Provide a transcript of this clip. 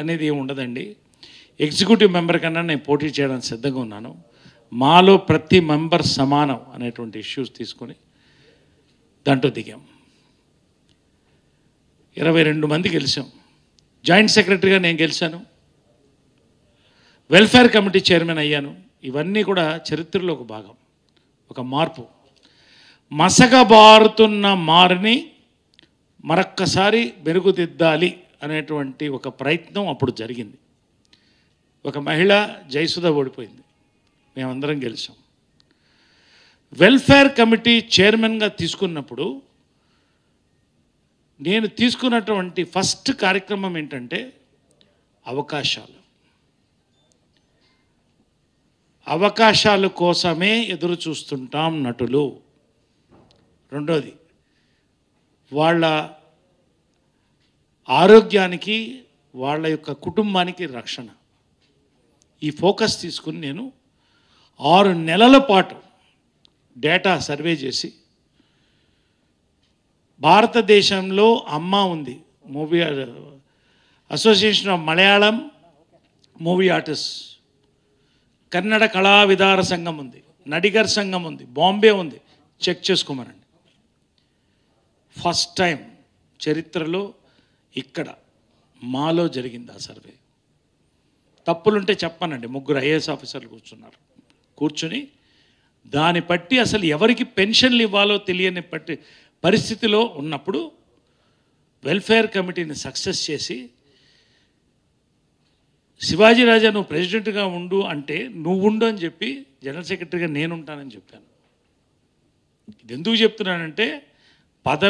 అనేది ఏమి ఉండదండి ఎగ్జిక్యూటివ్ మెంబర్ కన్నా నేను పోటీ చేయడానికి సిద్ధంగా ఉన్నాను మాలో ప్రతి మెంబర్ సమానం అనేటువంటి ఇష్యూస్ తీసుకొని దాంట్లో దిగాం ఇరవై రెండు మంది గెలిచాం జాయింట్ సెక్రటరీగా నేను గెలిచాను వెల్ఫేర్ కమిటీ చైర్మన్ అయ్యాను ఇవన్నీ కూడా చరిత్రలో ఒక భాగం ఒక మార్పు మసగబారుతున్న మారిని మరొక్కసారి మెరుగుదిద్దాలి అనేటువంటి ఒక ప్రయత్నం అప్పుడు జరిగింది ఒక మహిళ జయసుధ ఓడిపోయింది మేమందరం గెలిచాం వెల్ఫేర్ కమిటీ చైర్మన్గా తీసుకున్నప్పుడు నేను తీసుకున్నటువంటి ఫస్ట్ కార్యక్రమం ఏంటంటే అవకాశాలు అవకాశాల కోసమే ఎదురు చూస్తుంటాం నటులు రెండోది వాళ్ళ ఆరోగ్యానికి వాళ్ళ యొక్క కుటుంబానికి రక్షణ ఈ ఫోకస్ తీసుకుని నేను ఆరు నెలల పాటు డేటా సర్వే చేసి భారతదేశంలో అమ్మ ఉంది movie association of Malayalam movie artist Kannada కళా విదార సంఘం ఉంది నడిగర్ సంఘం ఉంది బాంబే ఉంది చెక్ చేసుకోమనండి ఫస్ట్ టైం చరిత్రలో ఇక్కడ మాలో జరిగింది ఆ సర్వే తప్పులుంటే చెప్పనండి ముగ్గురు ఐఏఎస్ ఆఫీసర్లు కూర్చున్నారు కూర్చుని దాన్ని బట్టి అసలు ఎవరికి పెన్షన్లు ఇవ్వాలో తెలియని పట్టి పరిస్థితిలో ఉన్నప్పుడు వెల్ఫేర్ కమిటీని సక్సెస్ చేసి శివాజీ రాజా నువ్వు ప్రెసిడెంట్గా ఉండు అంటే నువ్వు ఉండు అని చెప్పి జనరల్ సెక్రటరీగా నేనుంటానని చెప్పాను ఎందుకు చెప్తున్నానంటే పద